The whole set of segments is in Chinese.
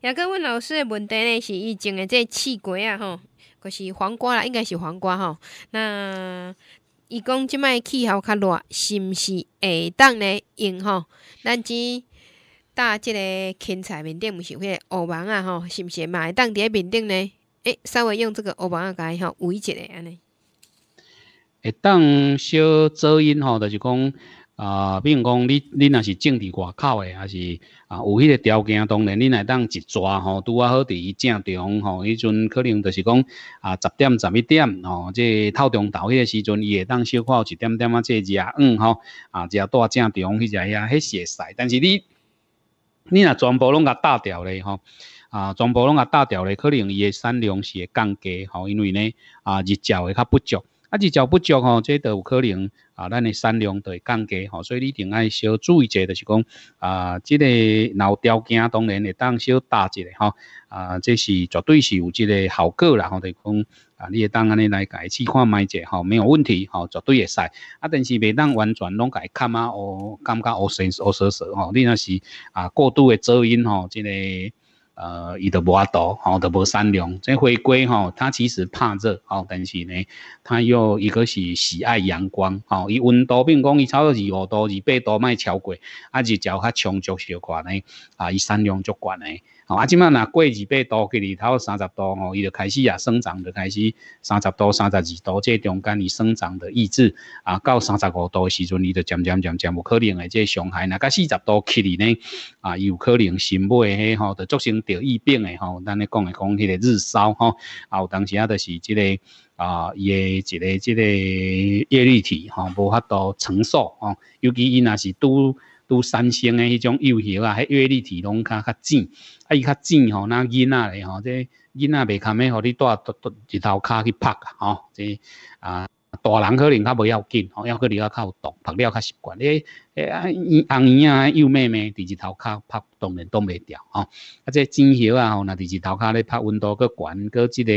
也个阮老师的问题呢，是伊种的这刺瓜啊，吼，就是黄瓜啦，应该是黄瓜吼。那伊讲即摆气候较热，是毋是会当呢用吼？咱只搭即个青菜面顶毋是迄个乌芒啊，吼，是毋是嘛？会当伫咧面顶呢？欸，稍微用即个乌芒啊伊吼围一下安尼。会当小遮阴吼，就是讲。啊，比如讲，你你若是种伫外口的，还是啊有迄个条件？当然，你来当一抓吼，拄啊好伊正中吼，迄阵可能就是讲啊十点十一点吼，即透中头迄个时阵，伊会当小可有一点点啊，即热嗯吼啊，即大正中，迄只遐迄是会晒。但是你你若全部拢甲打掉咧吼，啊，全部拢甲打掉咧，可能伊的产量是会降低吼，因为呢啊日照会较不足。啊，日照不足吼，这都有可能啊。咱的产量都会降低吼，所以你定爱小注意者，就是讲啊，这个老条件当然会当小打一下吼，啊，这是绝对是有这个效果啦。我得讲啊，你当安尼来改气看卖者吼，没有问题吼，绝对会使。啊，但是未当完全拢改看啊，哦，感觉哦，神哦，神神吼，你若是啊，过度的遮阴吼，这个。呃，伊都无阿多，吼，都无善良。即回归吼，它其实怕热，吼，但是呢，它又一个是喜爱阳光，吼，伊温度并讲，伊超过二五度、二八度卖超过，啊，日照较充足小惯嘞，啊，伊善良足悬诶吼，啊，即满若过二八度，去二头三十度，吼，伊就开始啊生长，就开始三十度、三十二度，即中间伊生长的意志啊，到三十五度时阵，伊就渐渐渐渐无可能的即伤害。那到四十度起哩呢，啊，伊有可能新买嘿，吼，就造成。着疫病诶吼，咱咧讲诶讲，迄个日烧吼，啊，有当时啊，都是即个啊，伊诶一个即个叶绿体吼，无法度承受吼，尤其伊若是拄拄三星诶迄种幼苗啊，迄叶绿体拢较较浅，啊，伊较浅吼，若囡仔咧吼，即囡仔袂堪诶，互你带厾厾一头骹去拍啊，吼，即啊。大人可能较无要紧吼，犹阁你较有毒，晒了较习惯。诶诶，红红孩啊，幼妹妹，伫日头壳拍，当然挡袂牢吼。啊，即蒸鱼啊，吼，若伫日头壳咧拍，温度阁高，阁即个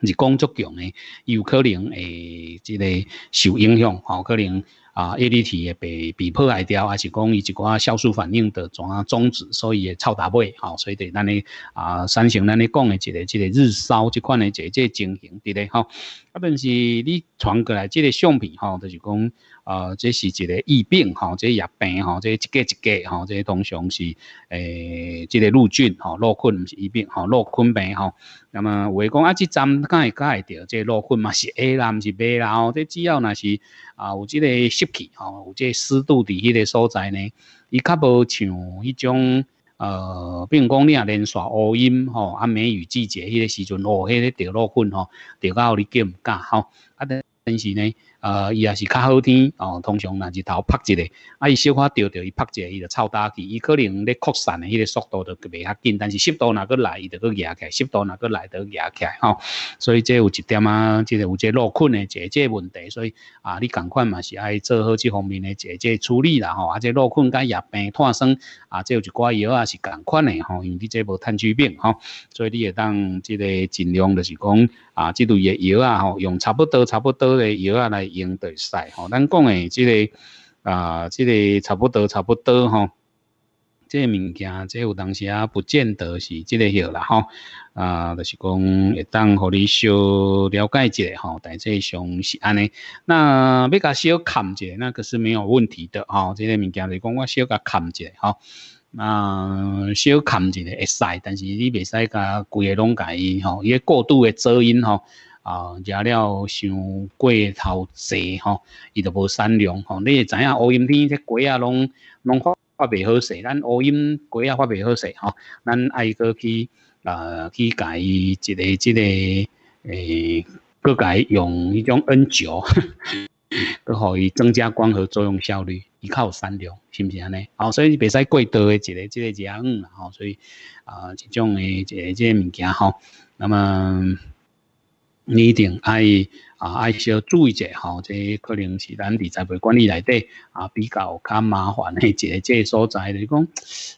日光足强诶，有可能诶，即个受影响吼，可能啊，叶绿体诶被被破坏掉，还是讲伊一寡酵素反应的怎啊终止，所以会臭大尾，吼，所以得咱咧啊，三型咱咧讲诶即个即个日烧即款的即即情形伫咧吼。啊！但是你传过来这个相片吼，就是讲呃，这是一个疫病吼，这疫病吼，这一个一个吼，这个通常是诶，这个陆菌吼，陆菌毋是疫病吼，陆菌病吼。那么我讲啊，这站敢会敢会着，这陆菌嘛是 A 啦，毋是 B 啦。吼，这只要若是啊，有这个湿气吼，有这湿度伫迄个所在呢，伊较无像迄种。呃，比如讲你啊，连耍乌阴吼，啊梅雨季节，迄个时阵哦，迄个掉落粉吼，掉到后里叫唔敢吼，啊等，但是呢。啊伊也是较好天哦通常若日头曝一下啊伊小可着着伊曝一下伊著臭焦去伊可能咧扩散的迄个速度著袂较紧但是湿度若佫来伊著佫举起来湿度若佫来著举起来吼所以这有一点啊即个有即个路困的一个即个问题所以啊你赶快嘛是爱做好即方面的一个即个处理啦吼啊即落困甲夜病脱酸啊即有一寡药啊是赶款的吼因为你这无炭疽病吼所以你会当即个尽量就是讲啊即类的药啊吼用差不多差不多的药啊来用对使吼，咱讲诶，即个啊，即个差不多，差不多吼。即个物件，即有当时啊，不见得是即个样啦吼。啊，就是讲会当互你小了解一下吼，但即上是安尼。那你甲小砍一下，那可是没有问题的吼。即个物件，是讲我小加砍一下吼，啊，小砍一下会使，但是你别使甲规个拢甲伊吼。伊个过度诶遮阴吼。啊，食了伤过头侪吼，伊都无善良吼。你会知影，乌阴天即鸡啊，拢拢发发袂好势。咱乌阴鸡啊，发袂好势吼。咱爱个去啊，去甲伊一个、一个诶，甲改用迄种 N 九，去 互伊增加光合作用效率。依靠善良，是不是安尼？好，所以你袂使过度的，一个、一个这样。好，所以啊，这种的，一个这个物件吼，那么。你一定爱啊，爱少注意一下吼，这可能是咱理财管理内底啊比较较麻烦的。一这所在，你讲，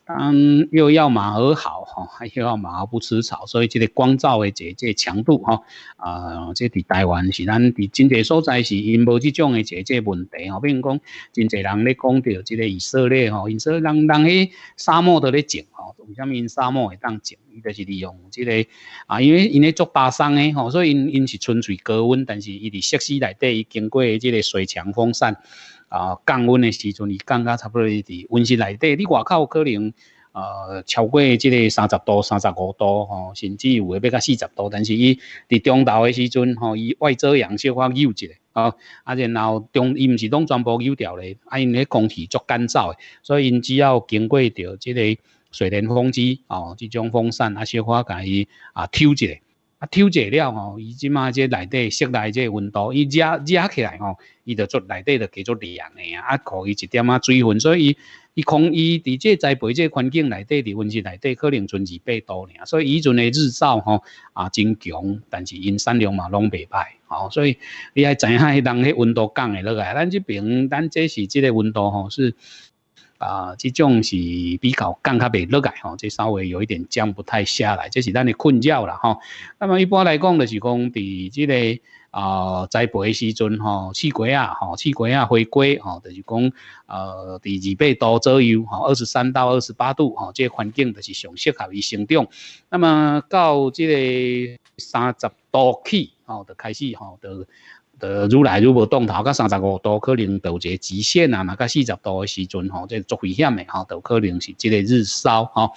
嗯，又要马儿好吼，又 要马儿不吃草，所以这个光照的这这强度吼啊，这在台湾是咱伫真侪所在是因无这种的这这问题吼，比如讲，真侪人咧讲到这个以色列吼，色列人人去沙漠都咧种吼，为虾米沙漠会当种？伊就是利用即个啊，因为因咧做巴桑诶吼，所以因因是纯粹高温，但是伊伫设施内底，伊经过即个水墙风扇啊降温诶时阵，伊降觉差不多伫温室内底，你外口可能呃超过即个三十度、三十五度吼，甚至有诶要到四十度，但是伊伫中昼诶时阵吼，伊外遮阳小可扭一咧啊，啊然后中伊毋是拢全部扭掉咧，啊因咧空气足干燥诶，所以因只要经过着即个。水电风机哦，即种风扇啊，小可甲伊啊抽一下，啊抽一下了吼，伊即嘛即内底室内即温度，伊热热起来吼，伊就做内底就叫做凉的啊，啊，可以一点啊水分，所以，伊伊空伊伫即栽培这环境内底的温室内底可能存二百度尔，所以以前的日照吼啊真强，但是因产量嘛拢未歹，吼，所以你还知影，人当温度降的落来。咱这边咱这是即个温度吼是。啊，这种是比较降较袂落来，吼，这稍微有一点降不太下来，这是咱的困扰啦吼。那么一般来讲，就是讲伫即个啊栽培时阵，吼，气温啊，吼，气温啊，回归，吼，就是讲呃，伫二百度左右，吼，二十三到二十八度，吼，这环境就是上适合伊生长。那么到这个三十度起，吼，就开始，吼，就呃，愈来愈无动头，到三十五度，可能到个极限啊，嘛，到四十度诶时阵吼，即足危险诶吼，都可能是即个日烧吼。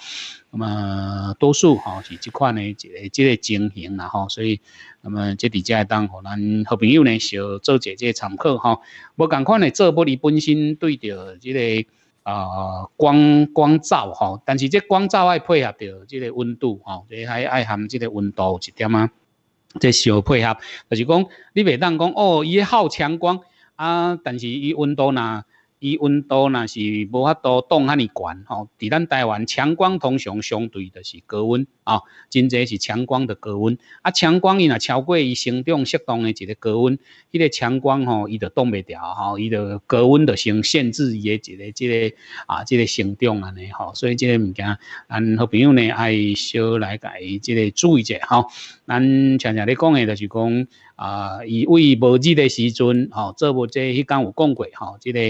那么多数吼是即款诶，即个即个情形啦吼。所以，那么即底遮会当互咱好朋友呢，小做者即参考哈。无共款呢，做玻璃本身对着即个啊光光照吼，但是即光照爱配合着即个温度吼，即还爱含即个温度一点啊。即相配合，就是讲你未当讲哦，伊好强光，啊，但是伊温度若。伊温度若是无法度冻遐尼悬吼，伫咱台湾强光通常相对的是高温啊，真侪是强光的高温啊，强光伊若超过伊生长适当的一个高温，迄个强光吼伊就冻袂调吼，伊就高温就先限制伊个一个啊，一个生长安尼吼，所以即个物件咱好朋友呢爱少来伊即个注意者吼，咱常常咧讲诶就是讲。啊，以为无日的时阵，吼做无这迄间有讲过，吼这个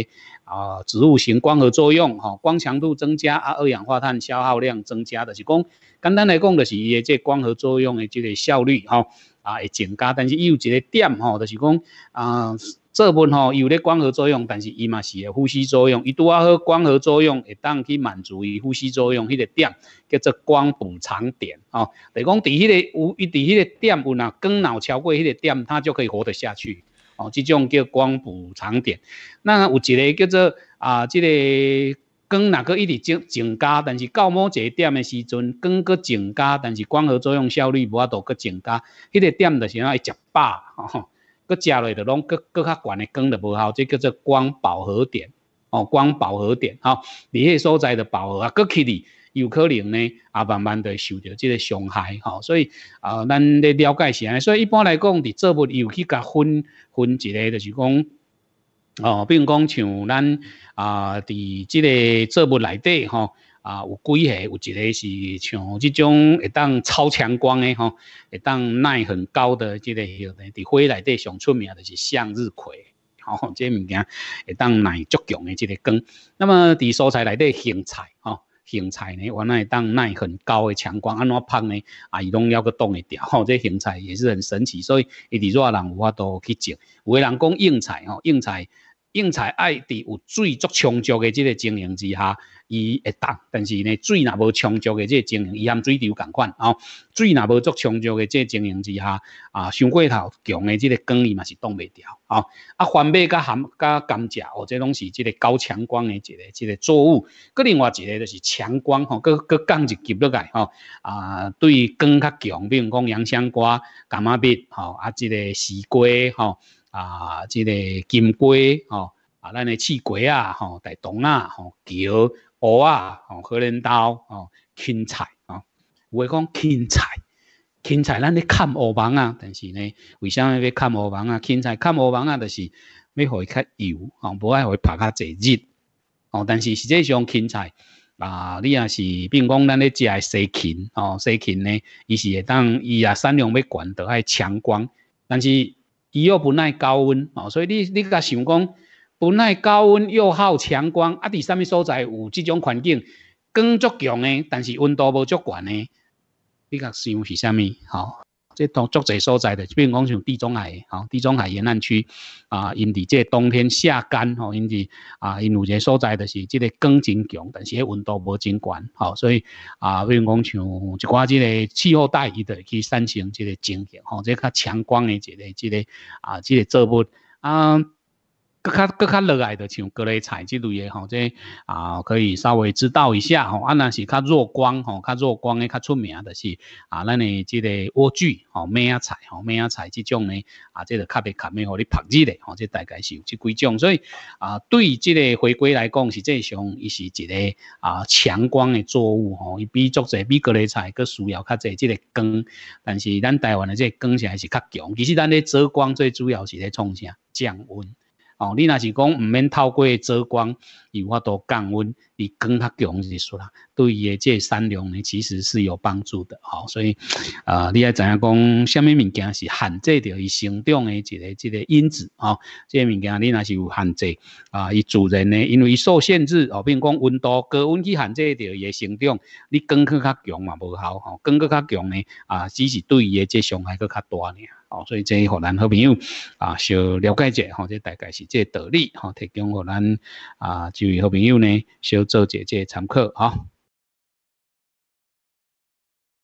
啊植物性光合作用，吼光强度增加啊，二氧化碳消耗量增加的是讲，简单来讲，就是伊的这光合作用的这个效率，吼啊会增加，但是有一个点，吼就是讲啊。这部分吼有咧光合作用，但是伊嘛是呼吸作用，伊拄啊好光合作用会当去满足伊呼吸作用迄个点，叫做光补偿点哦。第讲伫迄个有，伫迄个点有呐，光脑超过迄个点，它就可以活得下去哦。即种叫光补偿点。那有一个叫做啊，这个光若个一直增增加，但是到某一个点的时阵，光搁增加，但是光合作用效率无法度搁增加，迄个点就是啊会食饱哦。搁食去就拢搁搁较悬诶光就无效，即叫做光饱和点。哦，光饱和点吼，你迄所在的饱和啊，搁起嚟有可能呢啊，慢慢会受着即个伤害。吼，所以啊，咱咧了解是安，尼，所以一般来讲，伫做物有去甲分分，一个就是讲哦，并讲像咱啊，伫即个做物内底吼。啊，有几个，有一个是像这种会当超强光的吼，会当耐很高的这个喎，伫花内底上出名的是向日葵，吼，这物件会当耐足强的这个光。那么伫蔬菜内底兴菜，吼，兴菜呢，原来当耐很高的强光安怎拍呢？啊，伊拢要个冻会掉，吼，这兴菜也是很神奇，所以伊伫热人有法都去种。有人讲应菜，吼，应菜，应菜爱伫有水足充足的这个情形之下。伊会冻，但是呢，水若无充足的即个经营，伊含水流同款哦。水若无足充足的即个经营之下，啊，伤过头强的即个根，伊嘛是挡未调哦。啊，环尾甲含甲甘蔗，哦，这拢是即个高强光的一个一个作物。佮另外一个就是强光吼，佮佮降一级落来吼。啊，对根较强，比如讲洋香瓜、甘仔蜜吼，啊，即个西瓜吼，啊，即个金瓜吼，啊，咱诶，刺瓜啊吼，大冬啊吼，茄。芋啊，哦，荷兰豆哦，芹菜啊，我会讲芹菜，芹菜咱咧砍芋房啊，但是呢，为啥要砍看芋啊？芹菜砍芋房啊，就是你会较油啊，不爱会怕较济热哦。但是实际上芹菜啊，你也是，比如讲咱咧只系西芹哦，西芹呢，伊是会当伊啊，产量要管，得爱强光，但是伊又不耐高温哦，所以你你甲想讲。不耐高温又好强光啊！伫啥物所在有即种环境，光足强诶，但是温度无足高诶，你甲想是啥物？吼，即同足侪所在的，比如讲像地中海，吼，地中海沿岸区啊，因伫即冬天下干吼，因伫啊因有一个所在就是即个光真强，但是迄温度无真悬，吼，所以啊，比如讲像一寡即个气候带，伊会去产生即个情形，吼，即较强光诶即个即个啊即个作物，啊。搁较搁较落来，着像格类菜之类个吼，即啊可以稍微知道一下吼。安若是较弱光吼，较弱光诶，较出名的是啊，咱诶即个莴苣吼、咩啊菜吼、咩啊菜即种呢啊，即著较别较咩互你曝日咧吼。即大概是有即几种，所以啊，对即个回归来讲，是即种，伊是一个啊强光诶作物吼，伊比作者比格类菜佫需要较侪即个光。但是咱台湾诶即个光线还是较强。其实咱咧遮光最主要是在创啥降温。哦，你若是讲毋免透过遮光，伊有法度降温，伊光较强是说啦，对伊的这产量呢，其实是有帮助的。哦。所以啊，你爱知影讲，什物物件是限制着伊生长的一个、一个因子哦这个物件你若是有限制啊，伊自然呢，因为受限制哦，比如讲温度、高温去限制着伊的生长，你光去较强嘛，无效吼，光去较强呢，啊，只是对伊的这伤害佫较大呢。哦，所以这互咱好朋友啊，小了解者吼、哦，这大概是这道理吼、提供互咱啊几位好朋友呢，小做者这参考吼。